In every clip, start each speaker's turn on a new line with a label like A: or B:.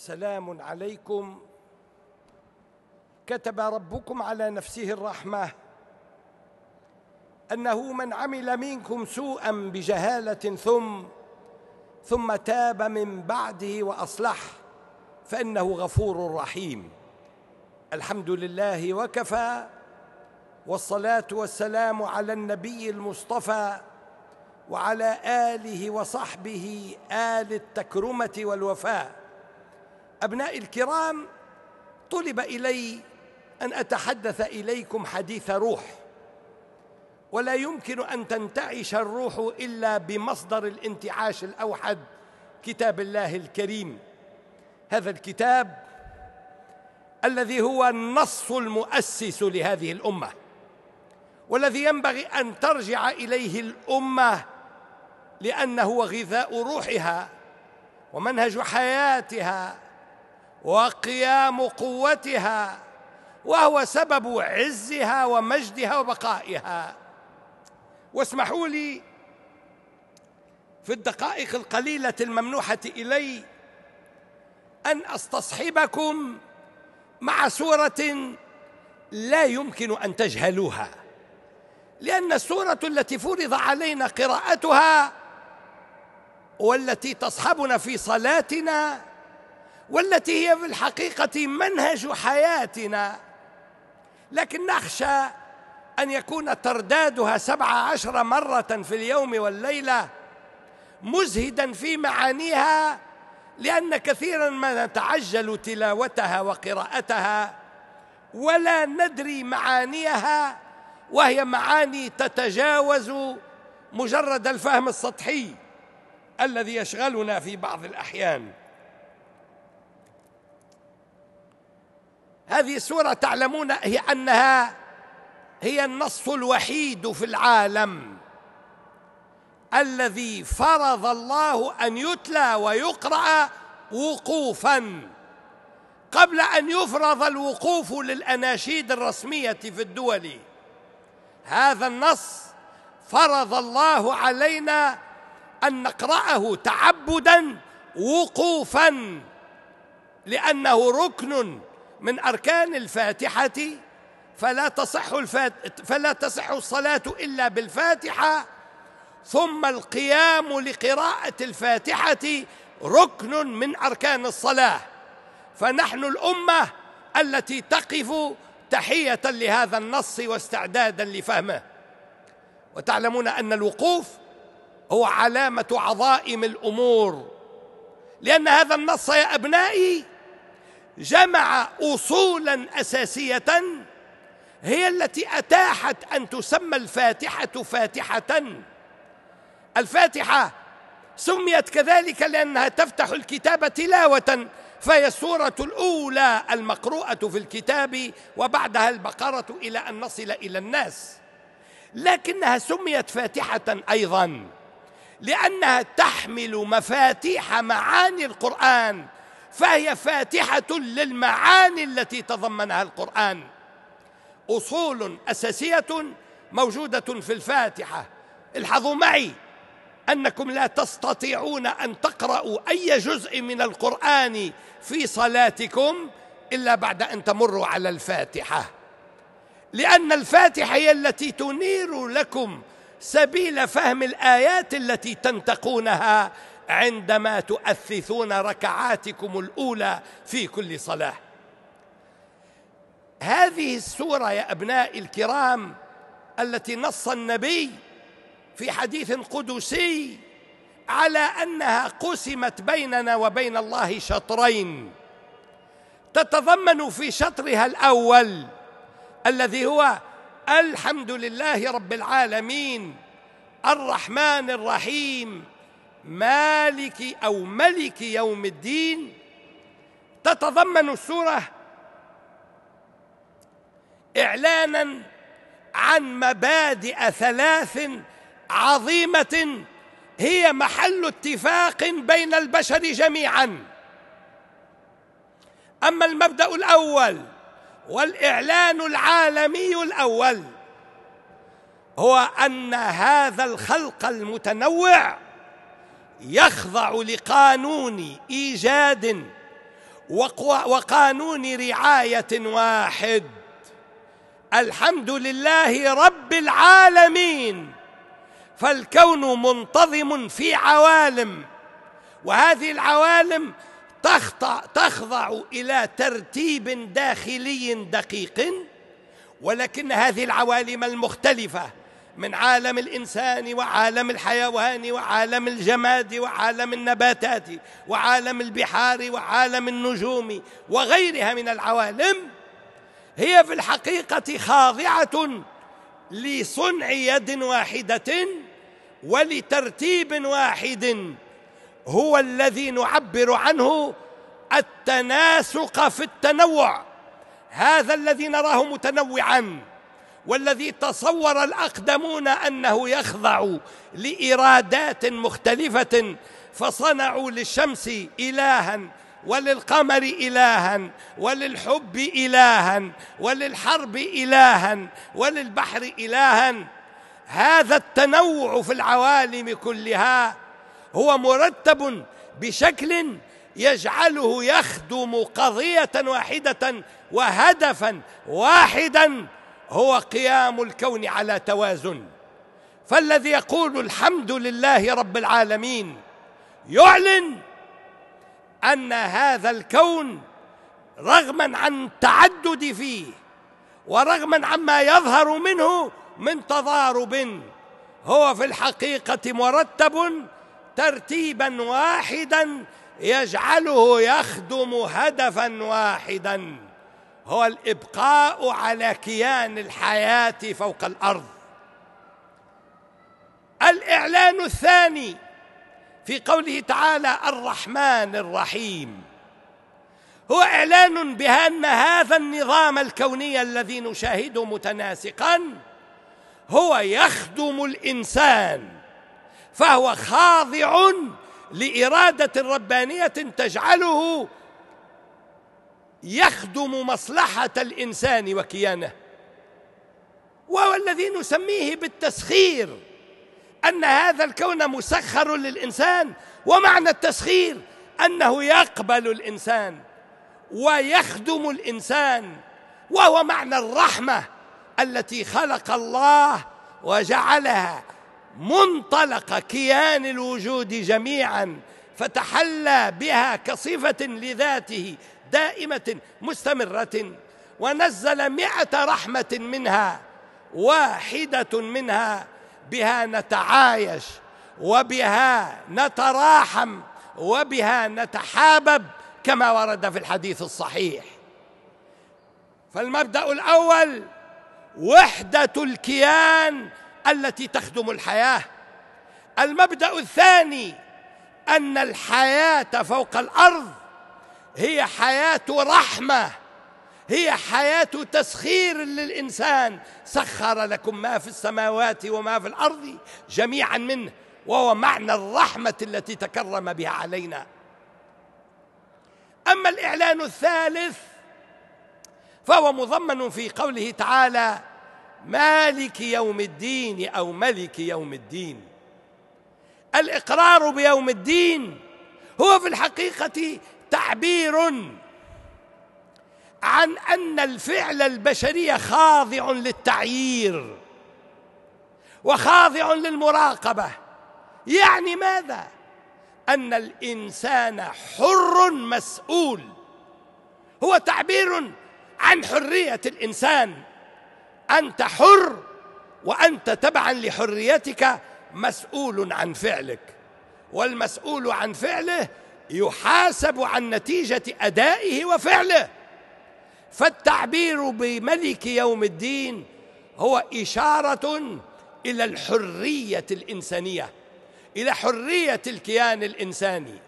A: سلام عليكم كتب ربكم على نفسه الرحمه انه من عمل منكم سوءا بجهاله ثم ثم تاب من بعده واصلح فانه غفور رحيم الحمد لله وكفى والصلاه والسلام على النبي المصطفى وعلى اله وصحبه ال التكرمه والوفاء أبنائي الكرام طلب إلي أن أتحدث إليكم حديث روح ولا يمكن أن تنتعش الروح إلا بمصدر الانتعاش الأوحد كتاب الله الكريم هذا الكتاب الذي هو النص المؤسس لهذه الأمة والذي ينبغي أن ترجع إليه الأمة لأنه غذاء روحها ومنهج حياتها وقيام قوتها وهو سبب عزها ومجدها وبقائها واسمحوا لي في الدقائق القليله الممنوحه الي ان استصحبكم مع سوره لا يمكن ان تجهلوها لان السوره التي فرض علينا قراءتها والتي تصحبنا في صلاتنا والتي هي في الحقيقة منهج حياتنا لكن نخشى أن يكون تردادها سبع عشر مرة في اليوم والليلة مزهدا في معانيها لأن كثيرا ما نتعجل تلاوتها وقراءتها ولا ندري معانيها وهي معاني تتجاوز مجرد الفهم السطحي الذي يشغلنا في بعض الأحيان هذه السورة تعلمون هي أنها هي النص الوحيد في العالم الذي فرض الله أن يتلى ويقرأ وقوفا قبل أن يفرض الوقوف للأناشيد الرسمية في الدول هذا النص فرض الله علينا أن نقرأه تعبدا وقوفا لأنه ركن من أركان الفاتحة فلا تصح الفات فلا تصح الصلاة إلا بالفاتحة ثم القيام لقراءة الفاتحة ركن من أركان الصلاة فنحن الأمة التي تقف تحية لهذا النص واستعدادا لفهمه وتعلمون أن الوقوف هو علامة عظائم الأمور لأن هذا النص يا أبنائي جمع اصولا اساسيه هي التي اتاحت ان تسمى الفاتحه فاتحه الفاتحه سميت كذلك لانها تفتح الكتاب تلاوه فهي السوره الاولى المقروءه في الكتاب وبعدها البقره الى ان نصل الى الناس لكنها سميت فاتحه ايضا لانها تحمل مفاتيح معاني القران فهي فاتحة للمعاني التي تضمنها القرآن أصول أساسية موجودة في الفاتحة الحظوا معي أنكم لا تستطيعون أن تقرأوا أي جزء من القرآن في صلاتكم إلا بعد أن تمروا على الفاتحة لأن الفاتحة هي التي تنير لكم سبيل فهم الآيات التي تنتقونها عندما تؤثثون ركعاتكم الأولى في كل صلاة هذه السورة يا أبنائي الكرام التي نص النبي في حديث قدسي على أنها قسمت بيننا وبين الله شطرين تتضمن في شطرها الأول الذي هو الحمد لله رب العالمين الرحمن الرحيم مالك أو ملك يوم الدين تتضمن السورة إعلانا عن مبادئ ثلاث عظيمة هي محل اتفاق بين البشر جميعا أما المبدأ الأول والإعلان العالمي الأول هو أن هذا الخلق المتنوع يخضع لقانون ايجاد وقانون رعايه واحد الحمد لله رب العالمين فالكون منتظم في عوالم وهذه العوالم تخضع الى ترتيب داخلي دقيق ولكن هذه العوالم المختلفه من عالم الإنسان وعالم الحيوان وعالم الجماد وعالم النباتات وعالم البحار وعالم النجوم وغيرها من العوالم هي في الحقيقة خاضعة لصنع يد واحدة ولترتيب واحد هو الذي نعبر عنه التناسق في التنوع هذا الذي نراه متنوعا والذي تصور الاقدمون انه يخضع لارادات مختلفه فصنعوا للشمس الها وللقمر الها وللحب الها وللحرب الها وللبحر الها هذا التنوع في العوالم كلها هو مرتب بشكل يجعله يخدم قضيه واحده وهدفا واحدا هو قيام الكون على توازن فالذي يقول الحمد لله رب العالمين يعلن أن هذا الكون رغما عن التعدد فيه ورغما عما يظهر منه من تضارب هو في الحقيقة مرتب ترتيبا واحدا يجعله يخدم هدفا واحدا هو الابقاء على كيان الحياه فوق الارض الاعلان الثاني في قوله تعالى الرحمن الرحيم هو اعلان بان هذا النظام الكوني الذي نشاهده متناسقا هو يخدم الانسان فهو خاضع لاراده ربانيه تجعله يخدم مصلحة الإنسان وكيانه وهو الذي نسميه بالتسخير أن هذا الكون مسخر للإنسان ومعنى التسخير أنه يقبل الإنسان ويخدم الإنسان وهو معنى الرحمة التي خلق الله وجعلها منطلق كيان الوجود جميعا فتحلى بها كصفة لذاته دائمة مستمرة ونزل مئة رحمة منها واحدة منها بها نتعايش وبها نتراحم وبها نتحابب كما ورد في الحديث الصحيح فالمبدا الاول وحده الكيان التي تخدم الحياه المبدا الثاني أن الحياة فوق الأرض هي حياة رحمة هي حياة تسخير للإنسان سخر لكم ما في السماوات وما في الأرض جميعا منه وهو معنى الرحمة التي تكرم بها علينا أما الإعلان الثالث فهو مضمن في قوله تعالى مالك يوم الدين أو ملك يوم الدين الاقرار بيوم الدين هو في الحقيقه تعبير عن ان الفعل البشري خاضع للتعيير وخاضع للمراقبه يعني ماذا ان الانسان حر مسؤول هو تعبير عن حريه الانسان انت حر وانت تبعا لحريتك مسؤول عن فعلك والمسؤول عن فعله يحاسب عن نتيجة أدائه وفعله فالتعبير بملك يوم الدين هو إشارة إلى الحرية الإنسانية إلى حرية الكيان الإنساني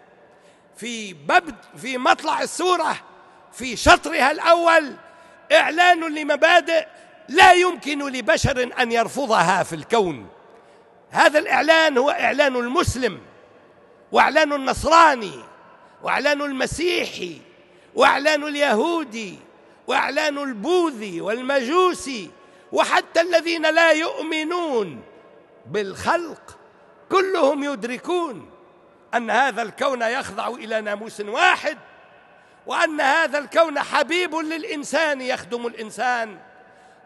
A: في ببد في مطلع السورة في شطرها الأول إعلان لمبادئ لا يمكن لبشر أن يرفضها في الكون هذا الإعلان هو إعلان المسلم وإعلان النصراني وإعلان المسيحي وإعلان اليهودي وإعلان البوذي والمجوسي وحتى الذين لا يؤمنون بالخلق كلهم يدركون أن هذا الكون يخضع إلى ناموس واحد وأن هذا الكون حبيب للإنسان يخدم الإنسان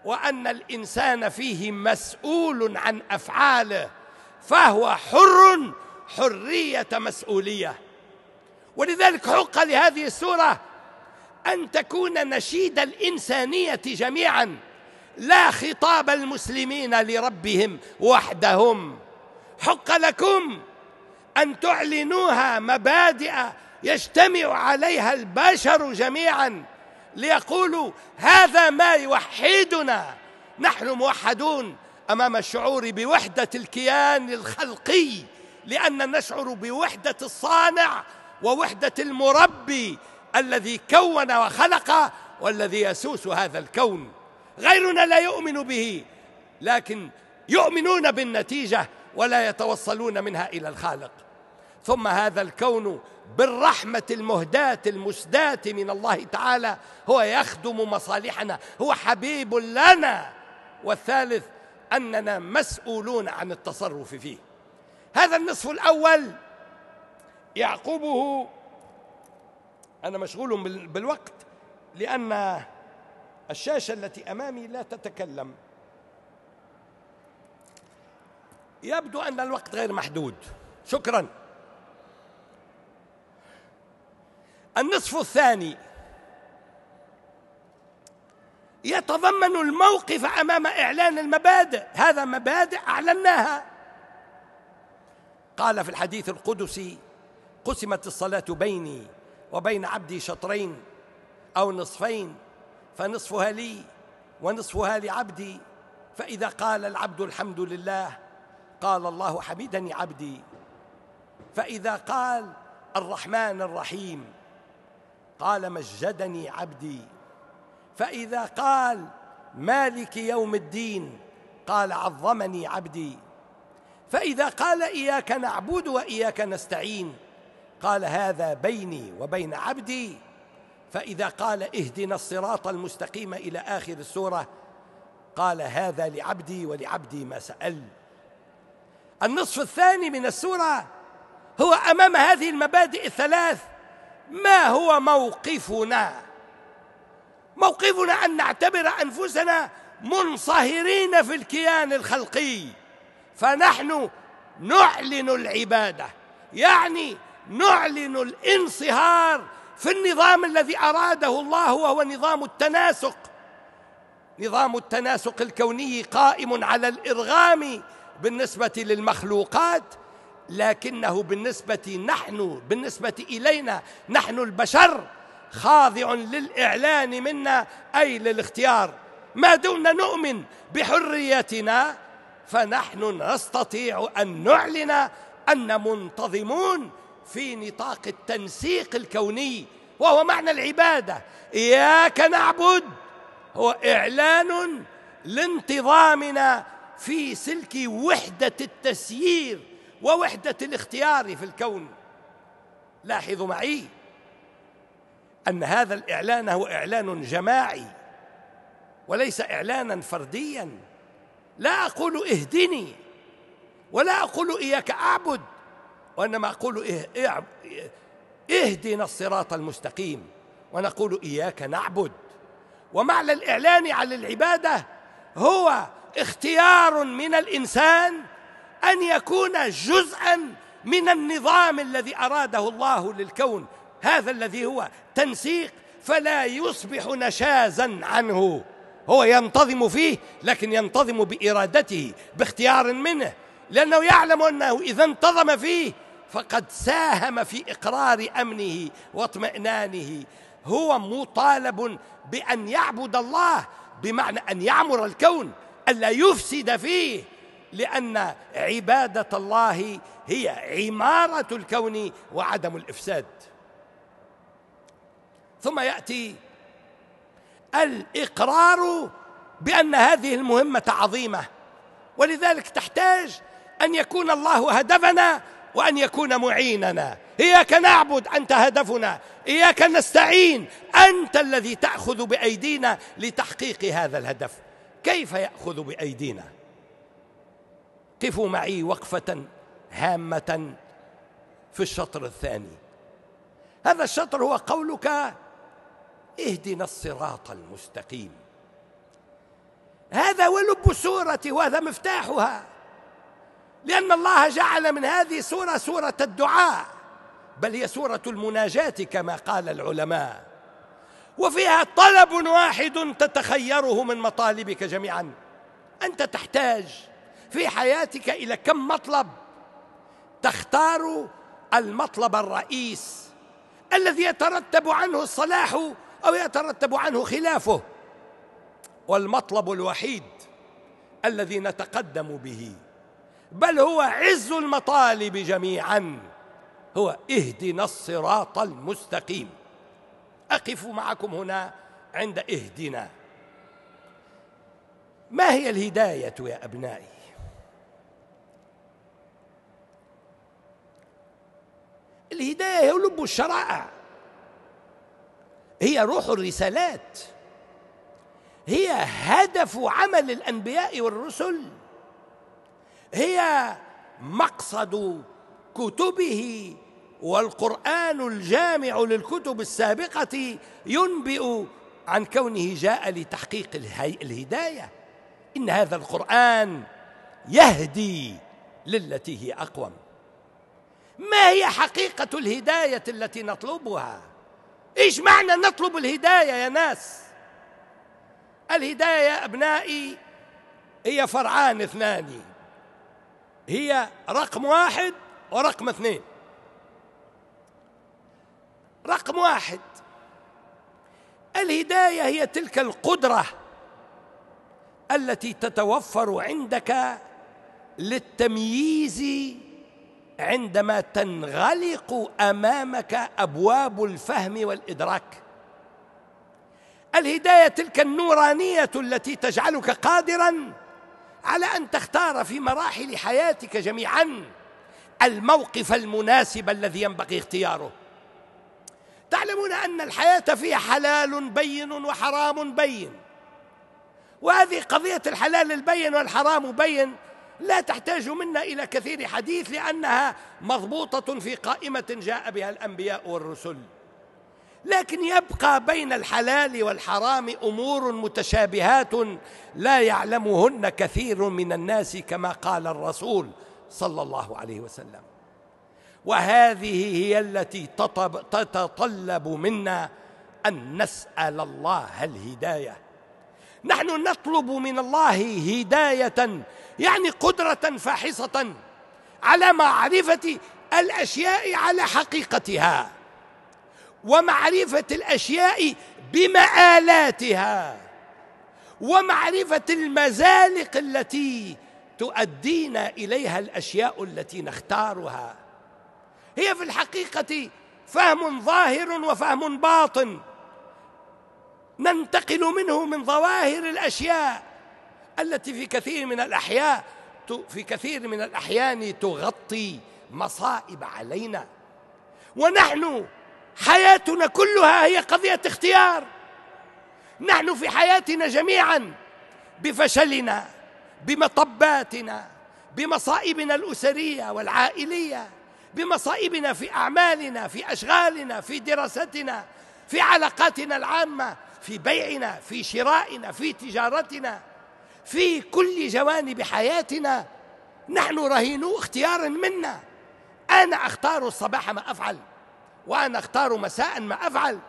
A: وأن الإنسان فيه مسؤول عن أفعاله فهو حر حرية مسؤولية ولذلك حق لهذه السورة أن تكون نشيد الإنسانية جميعا لا خطاب المسلمين لربهم وحدهم حق لكم أن تعلنوها مبادئ يجتمع عليها البشر جميعا ليقولوا هذا ما يوحدنا نحن موحدون امام الشعور بوحده الكيان الخلقي لان نشعر بوحده الصانع ووحده المربي الذي كون وخلق والذي يسوس هذا الكون غيرنا لا يؤمن به لكن يؤمنون بالنتيجه ولا يتوصلون منها الى الخالق ثم هذا الكون بالرحمة المهداة المسداة من الله تعالى هو يخدم مصالحنا هو حبيب لنا والثالث أننا مسؤولون عن التصرف فيه هذا النصف الأول يعقبه أنا مشغول بالوقت لأن الشاشة التي أمامي لا تتكلم يبدو أن الوقت غير محدود شكرا النصف الثاني يتضمن الموقف امام اعلان المبادئ هذا مبادئ اعلناها قال في الحديث القدسي قسمت الصلاه بيني وبين عبدي شطرين او نصفين فنصفها لي ونصفها لعبدي فاذا قال العبد الحمد لله قال الله حمدني عبدي فاذا قال الرحمن الرحيم قال مجدني عبدي فإذا قال مالك يوم الدين قال عظمني عبدي فإذا قال إياك نعبد وإياك نستعين قال هذا بيني وبين عبدي فإذا قال اهدنا الصراط المستقيم إلى آخر السورة قال هذا لعبدي ولعبدي ما سأل النصف الثاني من السورة هو أمام هذه المبادئ الثلاث ما هو موقفنا موقفنا أن نعتبر أنفسنا منصهرين في الكيان الخلقي فنحن نعلن العبادة يعني نعلن الانصهار في النظام الذي أراده الله وهو نظام التناسق نظام التناسق الكوني قائم على الإرغام بالنسبة للمخلوقات لكنه بالنسبة نحن بالنسبة إلينا نحن البشر خاضع للإعلان منا أي للاختيار ما دمنا نؤمن بحريتنا فنحن نستطيع أن نعلن أن منتظمون في نطاق التنسيق الكوني وهو معنى العبادة إياك نعبد هو إعلان لانتظامنا في سلك وحدة التسيير ووحدة الاختيار في الكون لاحظوا معي أن هذا الإعلان هو إعلان جماعي وليس إعلانا فرديا لا أقول اهدني ولا أقول إياك أعبد وإنما أقول إيه، إيه، اهدنا الصراط المستقيم ونقول إياك نعبد ومعنى الإعلان على العبادة هو اختيار من الإنسان أن يكون جزءا من النظام الذي أراده الله للكون هذا الذي هو تنسيق فلا يصبح نشازا عنه هو ينتظم فيه لكن ينتظم بإرادته باختيار منه لأنه يعلم أنه إذا انتظم فيه فقد ساهم في إقرار أمنه واطمئنانه هو مطالب بأن يعبد الله بمعنى أن يعمر الكون ألا يفسد فيه لأن عبادة الله هي عمارة الكون وعدم الإفساد ثم يأتي الإقرار بأن هذه المهمة عظيمة ولذلك تحتاج أن يكون الله هدفنا وأن يكون معيننا إياك نعبد أنت هدفنا إياك نستعين أنت الذي تأخذ بأيدينا لتحقيق هذا الهدف كيف يأخذ بأيدينا قفوا معي وقفة هامة في الشطر الثاني هذا الشطر هو قولك اهدنا الصراط المستقيم هذا ولب سورة وهذا مفتاحها لأن الله جعل من هذه سورة سورة الدعاء بل هي سورة المناجاة كما قال العلماء وفيها طلب واحد تتخيره من مطالبك جميعا أنت تحتاج في حياتك إلى كم مطلب تختار المطلب الرئيس الذي يترتب عنه الصلاح أو يترتب عنه خلافه والمطلب الوحيد الذي نتقدم به بل هو عز المطالب جميعا هو اهدنا الصراط المستقيم أقف معكم هنا عند اهدنا ما هي الهداية يا أبنائي الهداية هي لب الشرائع هي روح الرسالات هي هدف عمل الانبياء والرسل هي مقصد كتبه والقران الجامع للكتب السابقه ينبئ عن كونه جاء لتحقيق الهدايه ان هذا القران يهدي للتي هي اقوم ما هي حقيقه الهدايه التي نطلبها ايش معنى نطلب الهدايه يا ناس الهدايه يا ابنائي هي فرعان اثنان هي رقم واحد ورقم اثنين رقم واحد الهدايه هي تلك القدره التي تتوفر عندك للتمييز عندما تنغلق امامك ابواب الفهم والادراك الهدايه تلك النورانيه التي تجعلك قادرا على ان تختار في مراحل حياتك جميعا الموقف المناسب الذي ينبغي اختياره تعلمون ان الحياه فيها حلال بين وحرام بين وهذه قضيه الحلال البين والحرام بين لا تحتاج منا إلى كثير حديث لأنها مضبوطة في قائمة جاء بها الأنبياء والرسل لكن يبقى بين الحلال والحرام امور متشابهات لا يعلمهن كثير من الناس كما قال الرسول صلى الله عليه وسلم وهذه هي التي تتطلب منا ان نسال الله الهدايه نحن نطلب من الله هداية يعني قدرة فاحصة على معرفة الأشياء على حقيقتها ومعرفة الأشياء بمآلاتها ومعرفة المزالق التي تؤدينا إليها الأشياء التي نختارها هي في الحقيقة فهم ظاهر وفهم باطن ننتقل منه من ظواهر الأشياء التي في كثير من الأحياء في كثير من الأحيان تغطي مصائب علينا ونحن حياتنا كلها هي قضية اختيار نحن في حياتنا جميعا بفشلنا بمطباتنا بمصائبنا الأسرية والعائلية بمصائبنا في أعمالنا في أشغالنا في دراستنا في علاقاتنا العامة في بيعنا في شرائنا في تجارتنا في كل جوانب حياتنا نحن رهينو اختيار منا أنا أختار الصباح ما أفعل وأنا أختار مساء ما أفعل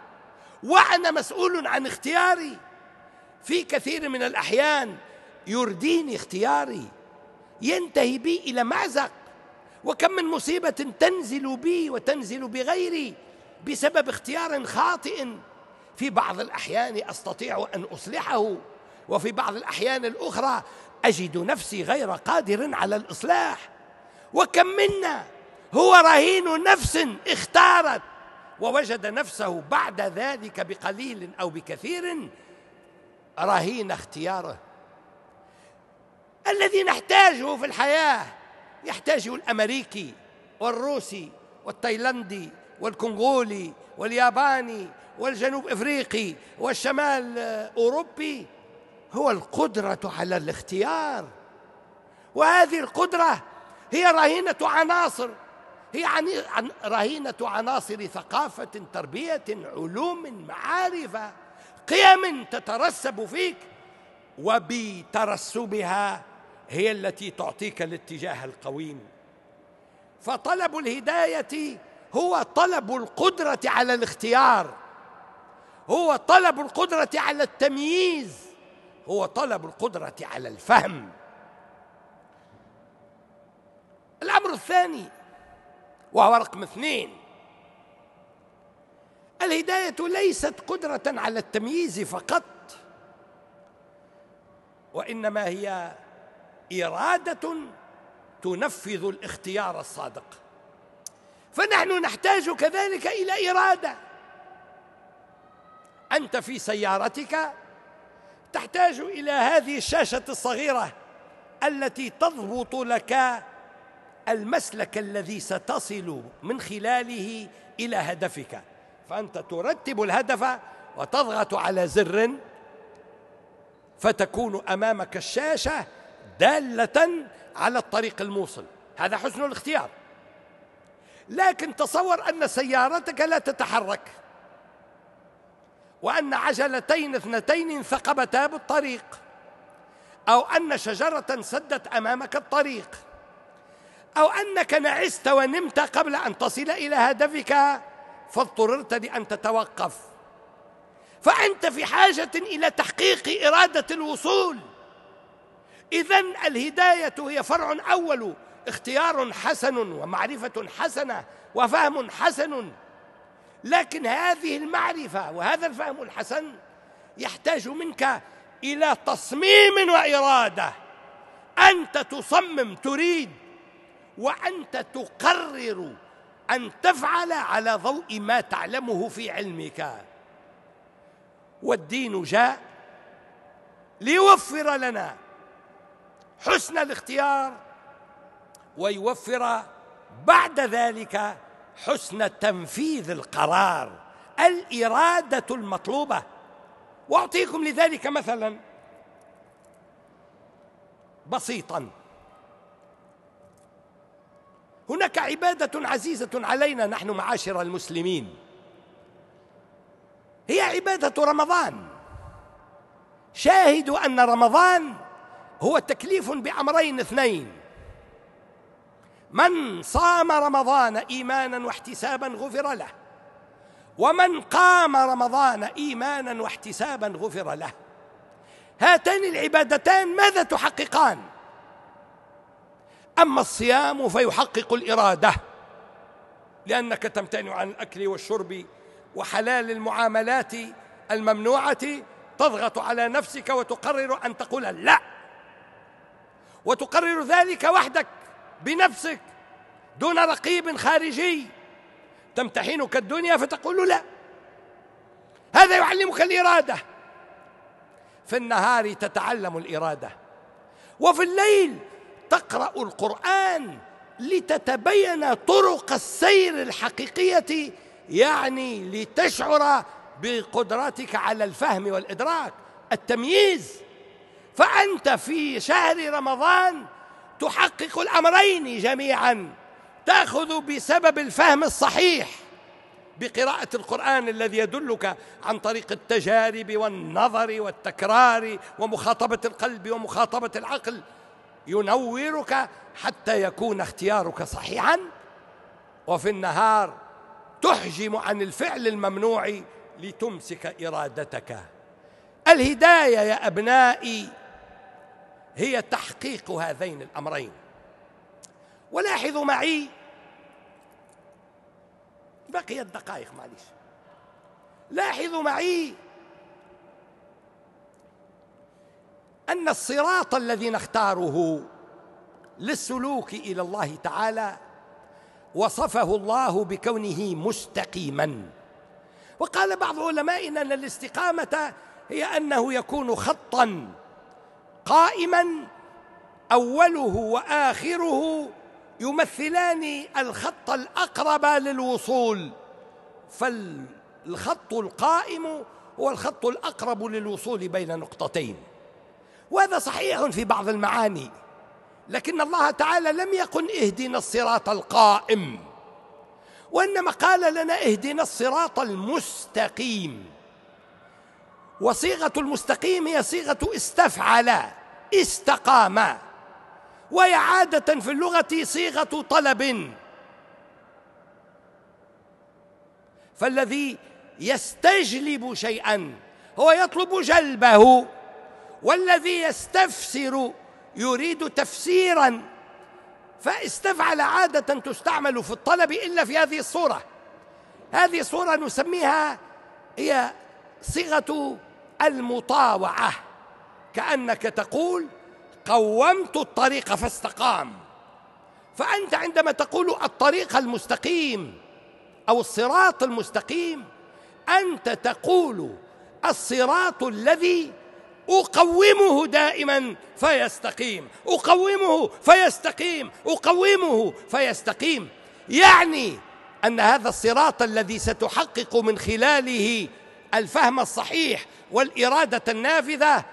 A: وأنا مسؤول عن اختياري في كثير من الأحيان يرديني اختياري ينتهي بي إلى معزق وكم من مصيبة تنزل بي وتنزل بغيري بسبب اختيار خاطئ في بعض الأحيان أستطيع أن أصلحه وفي بعض الأحيان الأخرى أجد نفسي غير قادر على الإصلاح وكم منا هو رهين نفس اختارت ووجد نفسه بعد ذلك بقليل أو بكثير رهين اختياره الذي نحتاجه في الحياة يحتاجه الأمريكي والروسي والتايلندي والكونغولي والياباني والجنوب افريقي والشمال اوروبي هو القدره على الاختيار وهذه القدره هي رهينه عناصر هي رهينه عناصر ثقافه تربيه علوم معارف قيم تترسب فيك وبترسبها هي التي تعطيك الاتجاه القويم فطلب الهدايه هو طلب القدره على الاختيار هو طلب القدرة على التمييز هو طلب القدرة على الفهم الأمر الثاني وهو رقم اثنين الهداية ليست قدرة على التمييز فقط وإنما هي إرادة تنفذ الاختيار الصادق فنحن نحتاج كذلك إلى إرادة أنت في سيارتك تحتاج إلى هذه الشاشة الصغيرة التي تضبط لك المسلك الذي ستصل من خلاله إلى هدفك فأنت ترتب الهدف وتضغط على زر فتكون أمامك الشاشة دالة على الطريق الموصل هذا حسن الاختيار لكن تصور أن سيارتك لا تتحرك وأن عجلتين اثنتين انثقبتا بالطريق أو أن شجرة سدت أمامك الطريق أو أنك نعست ونمت قبل أن تصل إلى هدفك فاضطررت لأن تتوقف فأنت في حاجة إلى تحقيق إرادة الوصول إذا الهداية هي فرع أول اختيار حسن ومعرفة حسنة وفهم حسن لكن هذه المعرفة وهذا الفهم الحسن يحتاج منك إلى تصميم وإرادة أنت تصمم تريد وأنت تقرر أن تفعل على ضوء ما تعلمه في علمك والدين جاء ليوفر لنا حسن الاختيار ويوفر بعد ذلك حسن تنفيذ القرار الإرادة المطلوبة وأعطيكم لذلك مثلا بسيطا هناك عبادة عزيزة علينا نحن معاشر المسلمين هي عبادة رمضان شاهدوا أن رمضان هو تكليف بأمرين اثنين من صام رمضان ايمانا واحتسابا غفر له ومن قام رمضان ايمانا واحتسابا غفر له هاتان العبادتان ماذا تحققان اما الصيام فيحقق الاراده لانك تمتنع عن الاكل والشرب وحلال المعاملات الممنوعه تضغط على نفسك وتقرر ان تقول لا وتقرر ذلك وحدك بنفسك دون رقيب خارجي تمتحنك الدنيا فتقول لا هذا يعلمك الإرادة في النهار تتعلم الإرادة وفي الليل تقرأ القرآن لتتبين طرق السير الحقيقية يعني لتشعر بقدرتك على الفهم والإدراك التمييز فأنت في شهر رمضان تحقق الأمرين جميعا تأخذ بسبب الفهم الصحيح بقراءة القرآن الذي يدلك عن طريق التجارب والنظر والتكرار ومخاطبة القلب ومخاطبة العقل ينورك حتى يكون اختيارك صحيحا وفي النهار تحجم عن الفعل الممنوع لتمسك إرادتك الهداية يا أبنائي هي تحقيق هذين الأمرين ولاحظوا معي بقيت دقائق معلش لاحظوا معي أن الصراط الذي نختاره للسلوك إلى الله تعالى وصفه الله بكونه مستقيما وقال بعض علمائنا أن الاستقامة هي أنه يكون خطا قائما اوله واخره يمثلان الخط الاقرب للوصول فالخط القائم هو الخط الاقرب للوصول بين نقطتين وهذا صحيح في بعض المعاني لكن الله تعالى لم يقل اهدنا الصراط القائم وانما قال لنا اهدنا الصراط المستقيم وصيغه المستقيم هي صيغه استفعل استقام وهي عاده في اللغه صيغه طلب فالذي يستجلب شيئا هو يطلب جلبه والذي يستفسر يريد تفسيرا فاستفعل عادة تستعمل في الطلب إلا في هذه الصورة هذه الصورة نسميها هي صيغة المطاوعة كأنك تقول قومت الطريق فاستقام فأنت عندما تقول الطريق المستقيم أو الصراط المستقيم أنت تقول الصراط الذي أقومه دائما فيستقيم أقومه فيستقيم أقومه فيستقيم يعني أن هذا الصراط الذي ستحقق من خلاله الفهم الصحيح والإرادة النافذة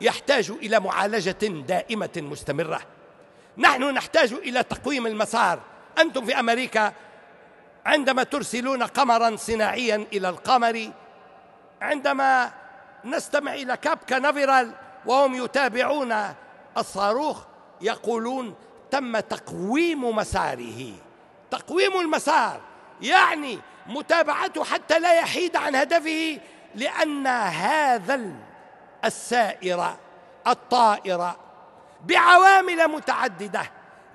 A: يحتاج إلى معالجة دائمة مستمرة نحن نحتاج إلى تقويم المسار أنتم في أمريكا عندما ترسلون قمرا صناعيا إلى القمر عندما نستمع إلى كاب نافيرال وهم يتابعون الصاروخ يقولون تم تقويم مساره تقويم المسار يعني متابعته حتى لا يحيد عن هدفه لأن هذا السائر الطائر بعوامل متعددة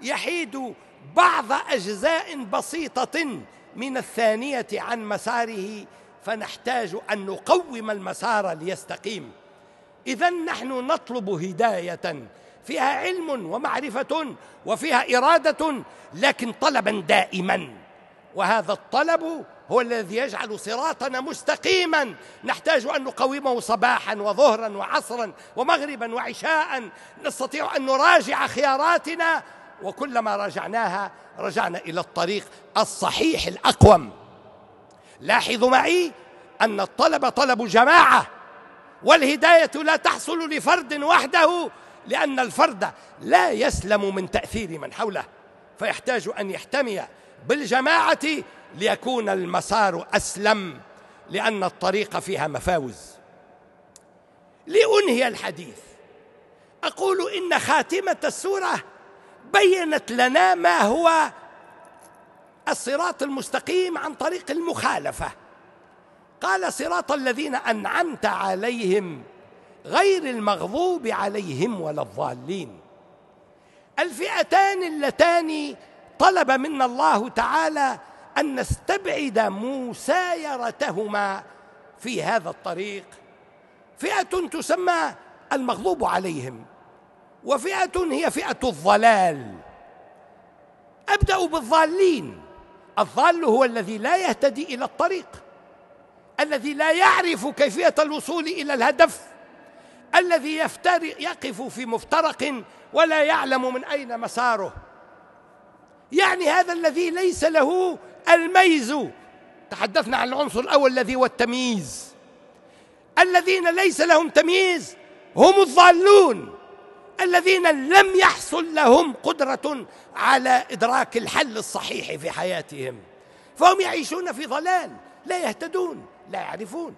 A: يحيد بعض أجزاء بسيطة من الثانية عن مساره فنحتاج أن نقوم المسار ليستقيم إذا نحن نطلب هداية فيها علم ومعرفة وفيها إرادة لكن طلبا دائما وهذا الطلب هو الذي يجعل صراطنا مستقيما نحتاج أن نقومه صباحا وظهرا وعصرا ومغربا وعشاء نستطيع أن نراجع خياراتنا وكلما راجعناها رجعنا إلى الطريق الصحيح الأقوم لاحظوا معي أن الطلب طلب جماعة والهداية لا تحصل لفرد وحده لأن الفرد لا يسلم من تأثير من حوله فيحتاج أن يحتمي بالجماعة ليكون المسار أسلم لأن الطريق فيها مفاوز لأنهي الحديث أقول إن خاتمة السورة بينت لنا ما هو الصراط المستقيم عن طريق المخالفة قال صراط الذين أنعمت عليهم غير المغضوب عليهم ولا الضالين الفئتان اللتان طلب منا الله تعالى أن نستبعد مسايرتهما في هذا الطريق فئة تسمى المغضوب عليهم وفئة هي فئة الضلال أبدأ بالضالين الضال هو الذي لا يهتدي إلى الطريق الذي لا يعرف كيفية الوصول إلى الهدف الذي يفترق يقف في مفترق ولا يعلم من أين مساره يعني هذا الذي ليس له الميز تحدثنا عن العنصر الأول الذي هو التمييز الذين ليس لهم تمييز هم الضالون الذين لم يحصل لهم قدرة على إدراك الحل الصحيح في حياتهم فهم يعيشون في ضلال لا يهتدون لا يعرفون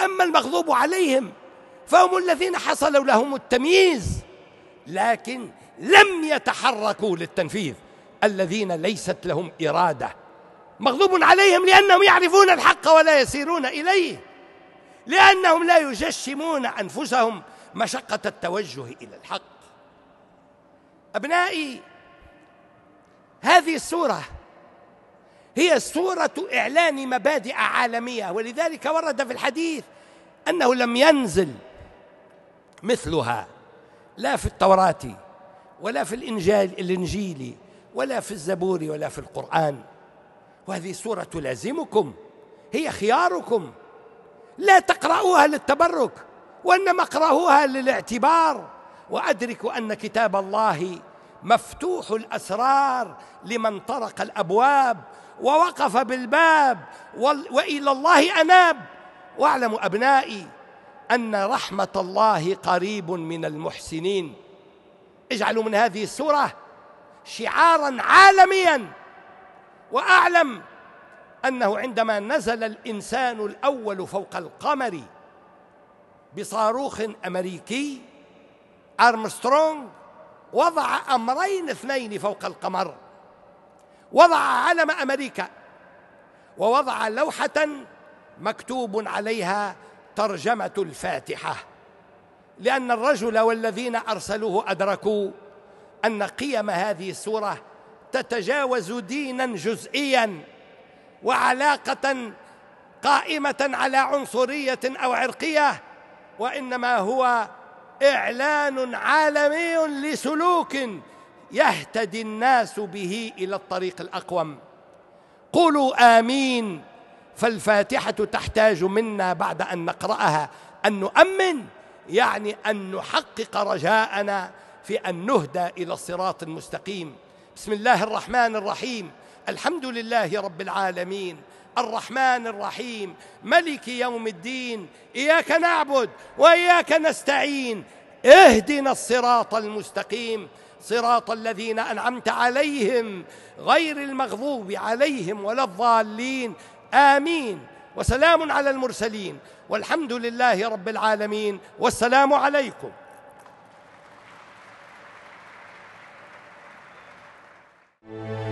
A: أما المغضوب عليهم فهم الذين حصلوا لهم التمييز لكن لم يتحركوا للتنفيذ الذين ليست لهم إرادة مغضوب عليهم لأنهم يعرفون الحق ولا يسيرون إليه لأنهم لا يجشمون أنفسهم مشقة التوجه إلى الحق أبنائي هذه السورة هي سورة إعلان مبادئ عالمية ولذلك ورد في الحديث أنه لم ينزل مثلها لا في التوراة ولا في الإنجيل الإنجيل ولا في الزبور ولا في القرآن وهذه سورة تلازمكم هي خياركم لا تقرأوها للتبرك وإنما اقرأوها للاعتبار وأدركوا أن كتاب الله مفتوح الأسرار لمن طرق الأبواب ووقف بالباب وإلى الله أناب واعلموا أبنائي أن رحمة الله قريب من المحسنين اجعلوا من هذه السورة شعارا عالميا واعلم انه عندما نزل الانسان الاول فوق القمر بصاروخ امريكي ارمسترونغ وضع امرين اثنين فوق القمر وضع علم امريكا ووضع لوحه مكتوب عليها ترجمه الفاتحه لان الرجل والذين ارسلوه ادركوا أن قيم هذه السورة تتجاوز دينا جزئيا وعلاقة قائمة على عنصرية أو عرقية وإنما هو إعلان عالمي لسلوك يهتدي الناس به إلى الطريق الأقوم قولوا آمين فالفاتحة تحتاج منا بعد أن نقرأها أن نؤمن يعني أن نحقق رجاءنا في أن نهدى إلى الصراط المستقيم بسم الله الرحمن الرحيم الحمد لله رب العالمين الرحمن الرحيم ملك يوم الدين إياك نعبد وإياك نستعين اهدنا الصراط المستقيم صراط الذين أنعمت عليهم غير المغضوب عليهم ولا الضالين آمين وسلام على المرسلين والحمد لله رب العالمين والسلام عليكم Thank you.